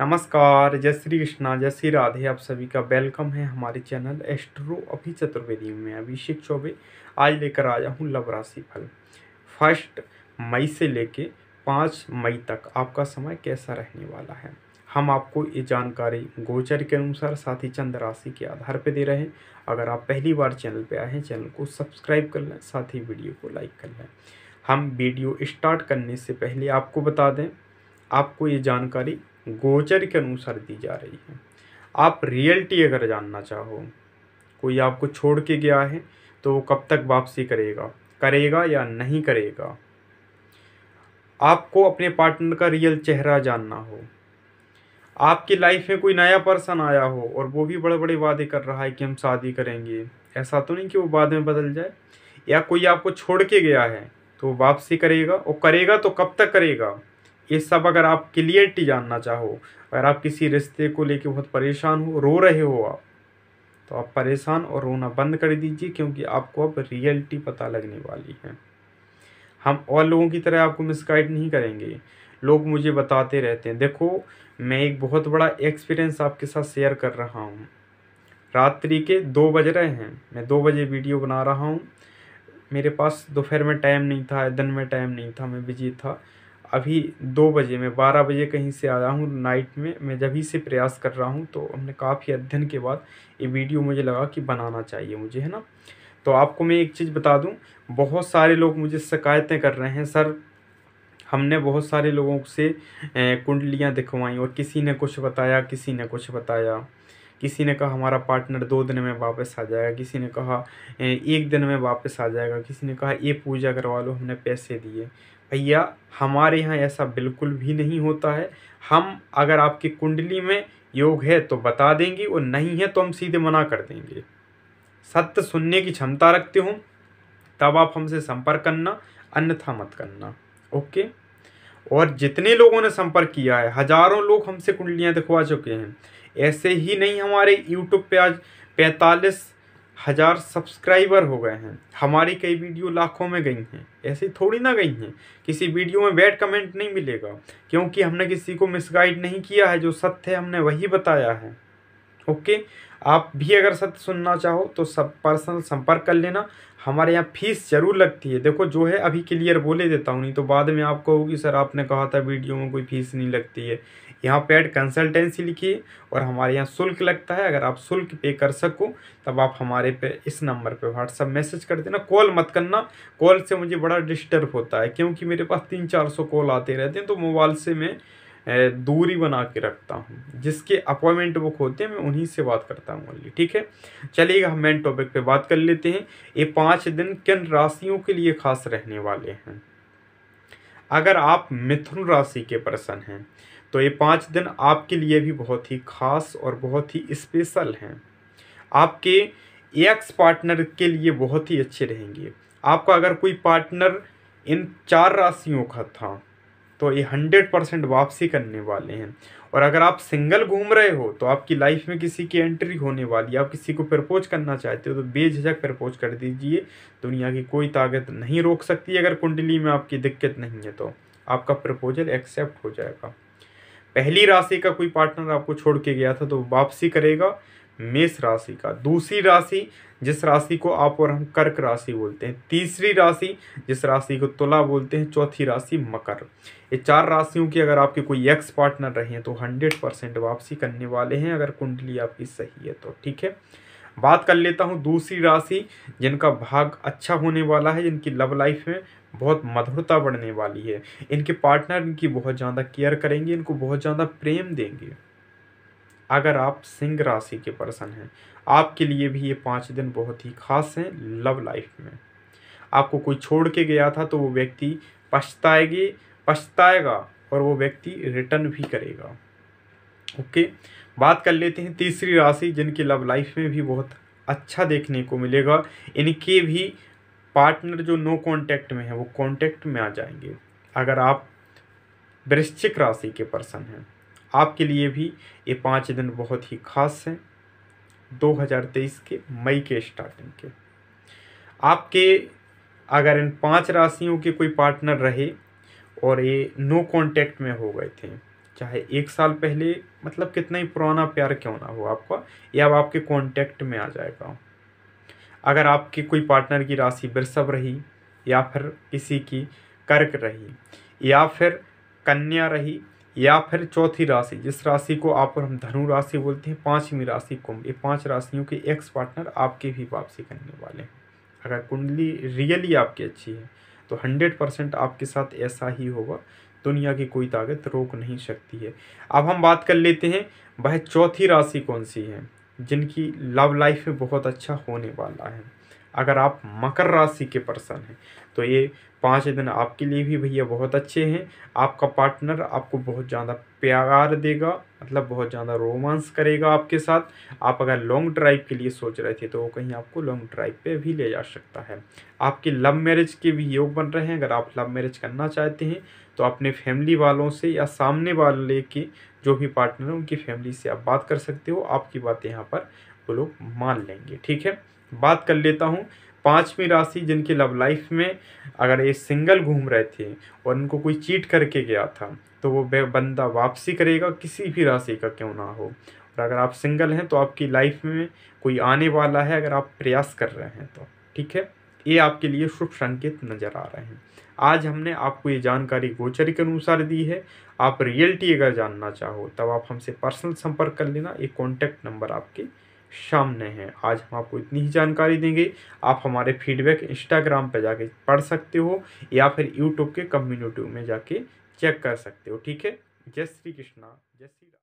नमस्कार जय श्री कृष्णा जय श्री राधे आप सभी का वेलकम है हमारे चैनल एस्ट्रो अभी चतुर्वेदी में अभिषेक चौबे आज लेकर आया हूँ लव राशि फल फर्स्ट मई से लेके पाँच मई तक आपका समय कैसा रहने वाला है हम आपको ये जानकारी गोचर के अनुसार साथ ही चंद्र राशि के आधार पर दे रहे हैं अगर आप पहली बार चैनल पर आए हैं चैनल को सब्सक्राइब कर लें साथ ही वीडियो को लाइक कर लें हम वीडियो स्टार्ट करने से पहले आपको बता दें आपको ये जानकारी गोचर के अनुसार दी जा रही है आप रियलिटी अगर जानना चाहो कोई आपको छोड़ के गया है तो वो कब तक वापसी करेगा करेगा या नहीं करेगा आपको अपने पार्टनर का रियल चेहरा जानना हो आपकी लाइफ में कोई नया पर्सन आया हो और वो भी बड़े बड़े वादे कर रहा है कि हम शादी करेंगे ऐसा तो नहीं कि वो बाद में बदल जाए या कोई आपको छोड़ के गया है तो वापसी करेगा और करेगा तो कब तक करेगा ये सब अगर आप क्लियरिटी जानना चाहो अगर आप किसी रिश्ते को लेके बहुत परेशान हो रो रहे हो आप तो आप परेशान और रोना बंद कर दीजिए क्योंकि आपको अब रियलिटी पता लगने वाली है हम और लोगों की तरह आपको मिसगाइड नहीं करेंगे लोग मुझे बताते रहते हैं देखो मैं एक बहुत बड़ा एक्सपीरियंस आपके साथ शेयर कर रहा हूँ रात्रि के दो बज रहे हैं मैं दो बजे वीडियो बना रहा हूँ मेरे पास दोपहर में टाइम नहीं था दिन में टाइम नहीं था मैं बिजी था अभी दो बजे मैं बारह बजे कहीं से आया हूँ नाइट में मैं जब ही से प्रयास कर रहा हूँ तो हमने काफ़ी अध्ययन के बाद ये वीडियो मुझे लगा कि बनाना चाहिए मुझे है ना तो आपको मैं एक चीज़ बता दूँ बहुत सारे लोग मुझे शिकायतें कर रहे हैं सर हमने बहुत सारे लोगों से कुंडलियाँ दिखवाई और किसी ने कुछ बताया किसी ने कुछ बताया किसी ने कहा हमारा पार्टनर दो दिन में वापस आ जाएगा किसी ने कहा एक दिन में वापस आ जाएगा किसी ने कहा ये पूजा करवा लो हमने पैसे दिए भैया हमारे यहाँ ऐसा बिल्कुल भी नहीं होता है हम अगर आपकी कुंडली में योग है तो बता देंगे और नहीं है तो हम सीधे मना कर देंगे सत्य सुनने की क्षमता रखते हो तब आप हमसे संपर्क करना अन्यथा मत करना ओके और जितने लोगों ने संपर्क किया है हजारों लोग हमसे कुंडलियाँ दिखवा चुके हैं ऐसे ही नहीं हमारे यूट्यूब पे आज पैंतालीस हज़ार सब्सक्राइबर हो गए हैं हमारी कई वीडियो लाखों में गई हैं ऐसी थोड़ी ना गई हैं किसी वीडियो में बैड कमेंट नहीं मिलेगा क्योंकि हमने किसी को मिसगाइड नहीं किया है जो सत्य है हमने वही बताया है ओके आप भी अगर सत्य सुनना चाहो तो सब पर्सनल संपर्क कर लेना हमारे यहाँ फीस ज़रूर लगती है देखो जो है अभी क्लियर बोले देता हूँ नहीं तो बाद में आप होगी सर आपने कहा था वीडियो में कोई फीस नहीं लगती है यहाँ पे ऐड कंसल्टेंसी लिखिए और हमारे यहाँ शुल्क लगता है अगर आप शुल्क पे कर सको तब आप हमारे पे इस नंबर पे व्हाट्सअप मैसेज कर देना कॉल मत करना कॉल से मुझे बड़ा डिस्टर्ब होता है क्योंकि मेरे पास तीन चार सौ कॉल आते रहते हैं तो मोबाइल से मैं दूरी बना के रखता हूँ जिसके अपॉइंटमेंट बुक होते हैं मैं उन्हीं से बात करता हूँ ओनली ठीक है चलिएगा हम मेन टॉपिक पे बात कर लेते हैं ये पाँच दिन किन राशियों के लिए खास रहने वाले हैं अगर आप मिथुन राशि के पर्सन हैं तो ये पाँच दिन आपके लिए भी बहुत ही खास और बहुत ही स्पेशल हैं आपके एक्स पार्टनर के लिए बहुत ही अच्छे रहेंगे आपका अगर कोई पार्टनर इन चार राशियों का था तो ये हंड्रेड परसेंट वापसी करने वाले हैं और अगर आप सिंगल घूम रहे हो तो आपकी लाइफ में किसी की एंट्री होने वाली है आप किसी को प्रपोज करना चाहते हो तो बेझिझक प्रपोज कर दीजिए दुनिया की कोई ताकत नहीं रोक सकती अगर कुंडली में आपकी दिक्कत नहीं है तो आपका प्रपोजल एक्सेप्ट हो जाएगा पहली राशि का कोई पार्टनर आपको छोड़ के गया था तो वापसी करेगा मेष राशि का दूसरी राशि जिस राशि को आप और हम कर्क राशि बोलते हैं तीसरी राशि जिस राशि को तुला बोलते हैं चौथी राशि मकर ये चार राशियों की अगर आपके कोई एक्स पार्टनर रहे हैं तो हंड्रेड परसेंट वापसी करने वाले हैं अगर कुंडली आपकी सही है तो ठीक है बात कर लेता हूँ दूसरी राशि जिनका भाग अच्छा होने वाला है जिनकी लव लाइफ में बहुत मधुरता बढ़ने वाली है इनके पार्टनर इनकी बहुत ज़्यादा केयर करेंगे इनको बहुत ज़्यादा प्रेम देंगे अगर आप सिंह राशि के पर्सन हैं आपके लिए भी ये पाँच दिन बहुत ही खास हैं लव लाइफ में आपको कोई छोड़ के गया था तो वो व्यक्ति पछताएगी पछताएगा और वो व्यक्ति रिटर्न भी करेगा ओके बात कर लेते हैं तीसरी राशि जिनकी लव लाइफ में भी बहुत अच्छा देखने को मिलेगा इनके भी पार्टनर जो नो कांटेक्ट में है वो कांटेक्ट में आ जाएंगे अगर आप वृश्चिक राशि के पर्सन हैं आपके लिए भी ये पाँच दिन बहुत ही खास हैं 2023 के मई के स्टार्टिंग के आपके अगर इन पांच राशियों के कोई पार्टनर रहे और ये नो कांटेक्ट में हो गए थे चाहे एक साल पहले मतलब कितना ही पुराना प्यार क्यों ना हो आपका या अब आपके कांटेक्ट में आ जाएगा अगर आपके कोई पार्टनर की राशि बिरसव रही या फिर किसी की कर्क रही या फिर कन्या रही या फिर चौथी राशि जिस राशि को आप और हम धनु राशि बोलते हैं पांचवी राशि कुंभ ये पांच राशियों के एक्स पार्टनर आपके भी वापसी करने वाले हैं अगर कुंडली रियली आपकी अच्छी है तो हंड्रेड परसेंट आपके साथ ऐसा ही होगा दुनिया की कोई ताकत रोक नहीं सकती है अब हम बात कर लेते हैं वह चौथी राशि कौन सी है जिनकी लव लाइफ में बहुत अच्छा होने वाला है अगर आप मकर राशि के पर्सन हैं तो ये पाँच दिन आपके लिए भी भैया बहुत अच्छे हैं आपका पार्टनर आपको बहुत ज़्यादा प्यार देगा मतलब बहुत ज़्यादा रोमांस करेगा आपके साथ आप अगर लॉन्ग ड्राइव के लिए सोच रहे थे तो वो कहीं आपको लॉन्ग ड्राइव पे भी ले जा सकता है आपके लव मैरिज के भी योग बन रहे हैं अगर आप लव मैरिज करना चाहते हैं तो अपने फैमिली वालों से या सामने वाले के जो भी पार्टनर हैं उनकी फैमिली से आप बात कर सकते हो आपकी बात यहाँ पर वो लोग मान लेंगे ठीक है बात कर लेता हूँ पाँचवीं राशि जिनकी लव लाइफ में अगर ये सिंगल घूम रहे थे और उनको कोई चीट करके गया था तो वो बंदा वापसी करेगा किसी भी राशि का क्यों ना हो और अगर आप सिंगल हैं तो आपकी लाइफ में कोई आने वाला है अगर आप प्रयास कर रहे हैं तो ठीक है ये आपके लिए शुभ संकेत नज़र आ रहे हैं आज हमने आपको ये जानकारी गोचर के अनुसार दी है आप रियलिटी अगर जानना चाहो तब आप हमसे पर्सनल संपर्क कर लेना एक कॉन्टैक्ट नंबर आपके सामने हैं आज हम आपको इतनी ही जानकारी देंगे आप हमारे फीडबैक इंस्टाग्राम पर जाके पढ़ सकते हो या फिर यूट्यूब के कम्युनिटी में जाके चेक कर सकते हो ठीक है जय श्री कृष्णा जय श्री